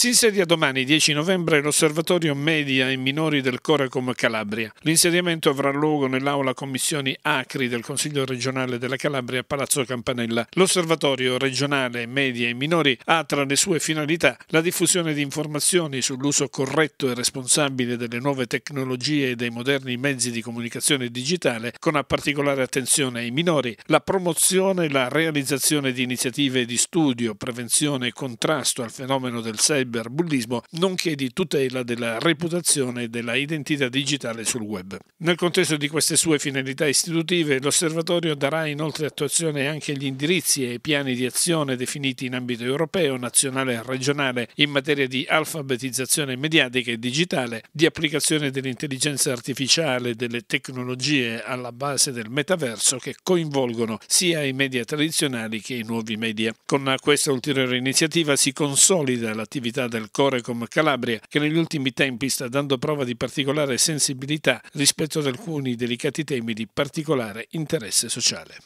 Si insedia domani 10 novembre l'osservatorio media e minori del Coracom Calabria. L'insediamento avrà luogo nell'aula commissioni Acri del Consiglio regionale della Calabria a Palazzo Campanella. L'osservatorio regionale media e minori ha tra le sue finalità la diffusione di informazioni sull'uso corretto e responsabile delle nuove tecnologie e dei moderni mezzi di comunicazione digitale con a particolare attenzione ai minori, la promozione e la realizzazione di iniziative di studio, prevenzione e contrasto al fenomeno del cyber cyberbullismo, nonché di tutela della reputazione e della identità digitale sul web. Nel contesto di queste sue finalità istitutive, l'osservatorio darà inoltre attuazione anche agli indirizzi e ai piani di azione definiti in ambito europeo, nazionale e regionale in materia di alfabetizzazione mediatica e digitale, di applicazione dell'intelligenza artificiale e delle tecnologie alla base del metaverso che coinvolgono sia i media tradizionali che i nuovi media. Con questa ulteriore iniziativa si consolida l'attività attività del Corecom Calabria, che negli ultimi tempi sta dando prova di particolare sensibilità rispetto ad alcuni delicati temi di particolare interesse sociale.